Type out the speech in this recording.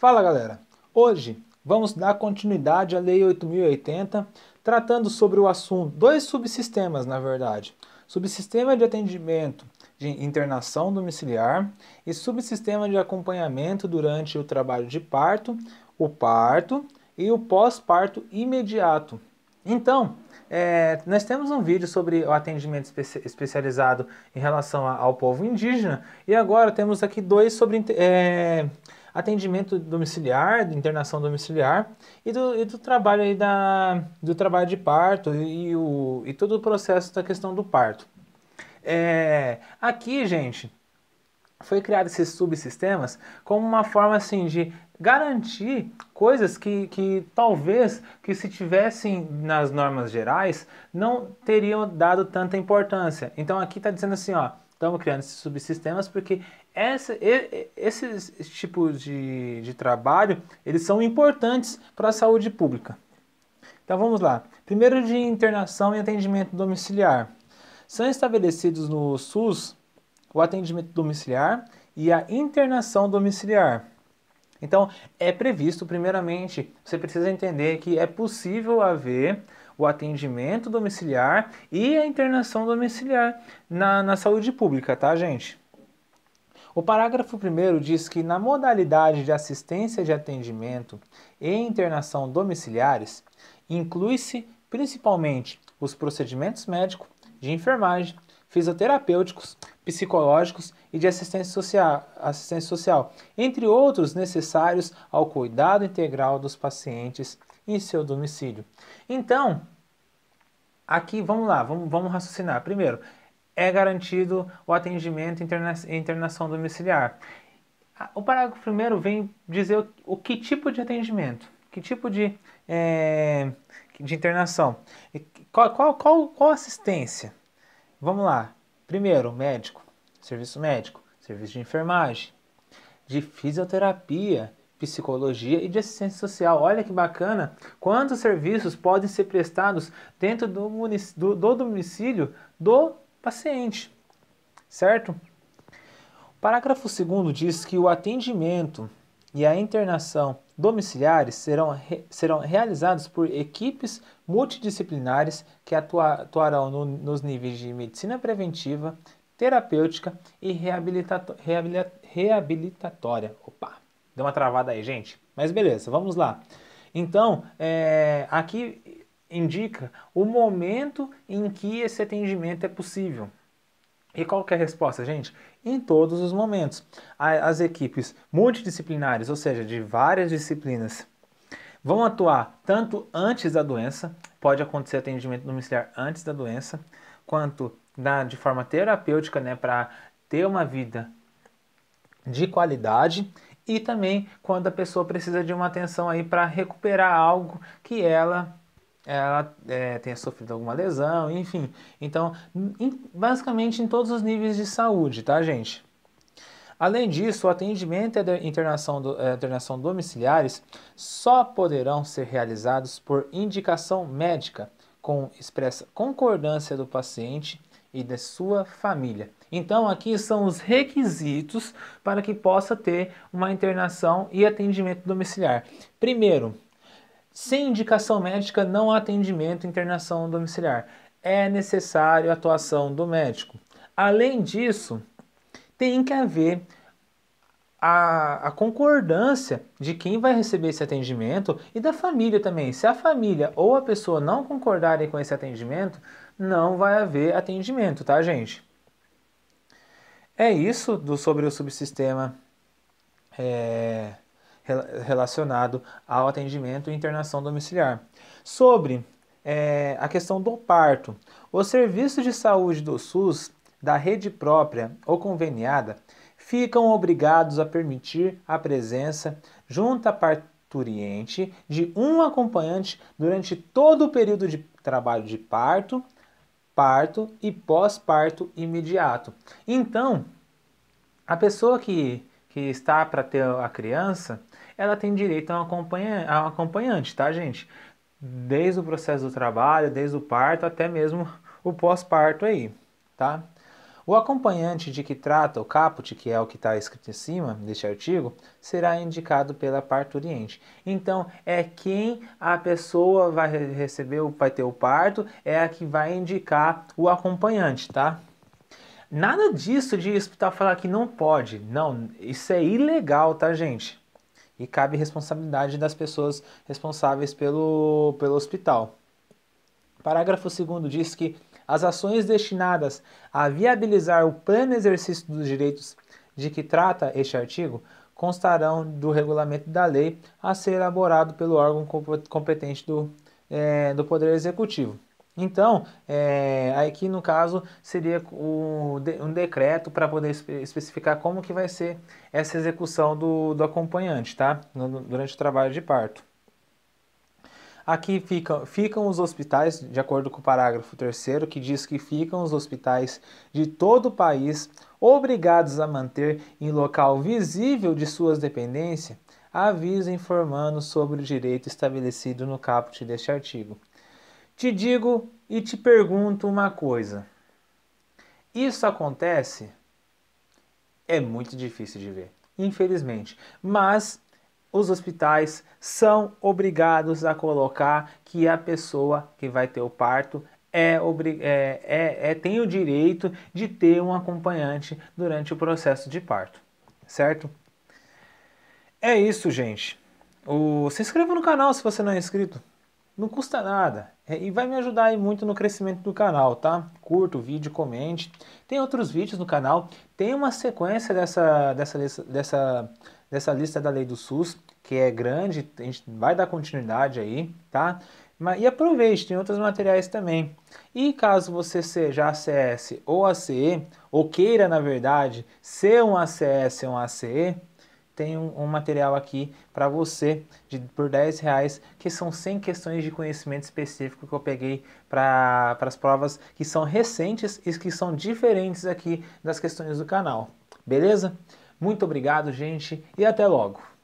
Fala galera! Hoje vamos dar continuidade à Lei 8080, tratando sobre o assunto, dois subsistemas na verdade: subsistema de atendimento de internação domiciliar e subsistema de acompanhamento durante o trabalho de parto, o parto e o pós-parto imediato. Então, é, nós temos um vídeo sobre o atendimento espe especializado em relação a, ao povo indígena e agora temos aqui dois sobre é, atendimento domiciliar, internação domiciliar e do, e do trabalho da, do trabalho de parto e, o, e todo o processo da questão do parto. É, aqui, gente, foi criado esses subsistemas como uma forma assim de garantir coisas que, que talvez que se tivessem nas normas gerais não teriam dado tanta importância. Então aqui está dizendo assim, ó, estamos criando esses subsistemas porque essa, esses tipos de, de trabalho eles são importantes para a saúde pública. Então vamos lá. Primeiro de internação e atendimento domiciliar. São estabelecidos no SUS o atendimento domiciliar e a internação domiciliar. Então, é previsto, primeiramente, você precisa entender que é possível haver o atendimento domiciliar e a internação domiciliar na, na saúde pública, tá, gente? O parágrafo 1 diz que na modalidade de assistência de atendimento e internação domiciliares, inclui-se principalmente os procedimentos médicos, de enfermagem, fisioterapêuticos, psicológicos e de assistência social, assistência social, entre outros necessários ao cuidado integral dos pacientes em seu domicílio. Então, aqui vamos lá, vamos, vamos raciocinar. Primeiro, é garantido o atendimento interna internação domiciliar. O parágrafo primeiro vem dizer o, o que tipo de atendimento, que tipo de, é, de internação, qual, qual, qual, qual assistência. Vamos lá. Primeiro, médico, serviço médico, serviço de enfermagem, de fisioterapia, psicologia e de assistência social. Olha que bacana! Quantos serviços podem ser prestados dentro do, do, do domicílio do paciente, certo? O parágrafo 2 diz que o atendimento e a internação domiciliares serão, re, serão realizados por equipes multidisciplinares que atua, atuarão no, nos níveis de medicina preventiva, terapêutica e reabilitato, reabilita, reabilitatória. Opa, deu uma travada aí, gente. Mas beleza, vamos lá. Então, é, aqui indica o momento em que esse atendimento é possível. E qual que é a resposta, gente? Em todos os momentos. As equipes multidisciplinares, ou seja, de várias disciplinas, vão atuar tanto antes da doença, pode acontecer atendimento domiciliar antes da doença, quanto na, de forma terapêutica, né, para ter uma vida de qualidade e também quando a pessoa precisa de uma atenção aí para recuperar algo que ela ela é, tenha sofrido alguma lesão, enfim. Então, em, basicamente em todos os níveis de saúde, tá, gente? Além disso, o atendimento e a internação, do, a é, internação domiciliares só poderão ser realizados por indicação médica, com expressa concordância do paciente e da sua família. Então, aqui são os requisitos para que possa ter uma internação e atendimento domiciliar. Primeiro, sem indicação médica, não há atendimento internação domiciliar. É necessário a atuação do médico. Além disso, tem que haver a, a, concordância de quem vai receber esse atendimento e da família também. Se a família ou a pessoa não concordarem com esse atendimento, não vai haver atendimento, tá, gente? É isso do, sobre o subsistema. É relacionado ao atendimento e internação domiciliar. Sobre é, a questão do parto, os serviços de saúde do SUS, da rede própria ou conveniada, ficam obrigados a permitir a presença junto à parturiente de um acompanhante durante todo o período de trabalho de parto, parto e pós-parto imediato. Então, a pessoa que, que está para ter a criança, ela tem direito a um, acompanha, a um acompanhante, tá, gente? Desde o processo do trabalho, desde o parto, até mesmo o pós-parto aí, tá? O acompanhante de que trata o caput, que é o que está escrito em cima deste artigo, será indicado pela parturiente. Então, é quem a pessoa vai receber, vai ter o parto, é a que vai indicar o acompanhante, tá? Nada disso de hospital tá, falar que não pode. Não, isso é ilegal, tá, gente? e cabe responsabilidade das pessoas responsáveis pelo, pelo hospital. Parágrafo 2 diz que as ações destinadas a viabilizar o pleno exercício dos direitos de que trata este artigo constarão do regulamento da lei a ser elaborado pelo órgão competente do, é, do Poder Executivo. Então, é, eh, aqui no caso seria o, um decreto para poder especificar como que vai ser essa execução do, do acompanhante, tá? Durante o trabalho de parto. Aqui ficam, ficam os hospitais, de acordo com o parágrafo 3, que diz que ficam os hospitais de todo o país obrigados a manter em local visível de suas dependências aviso informando sobre o direito estabelecido no caput deste artigo. Te digo e te pergunto uma coisa: isso acontece? É muito difícil de ver, infelizmente, mas os hospitais são obrigados a colocar que a pessoa que vai ter o parto é, é, é, é, tem o direito de ter um acompanhante durante o processo de parto, certo? É isso, gente. O... Se inscreva no canal se você não é inscrito. Não custa nada. É, e vai me ajudar aí muito no crescimento do canal, tá? Curta o vídeo, comente. Tem outros vídeos no canal, tem uma sequência dessa, dessa, dessa, dessa lista da lei do SUS, que é grande, a gente vai dar continuidade aí, tá? E aproveite, tem outros materiais também. E caso você seja ACS ou ACE, ou queira, na verdade, ser um ACS ou um ACE, tem um, um material aqui para você de, por 10 reais, que são 100 questões de conhecimento específico que eu peguei para as provas que são recentes e que são diferentes aqui das questões do canal. Beleza? Muito obrigado, gente, e até logo!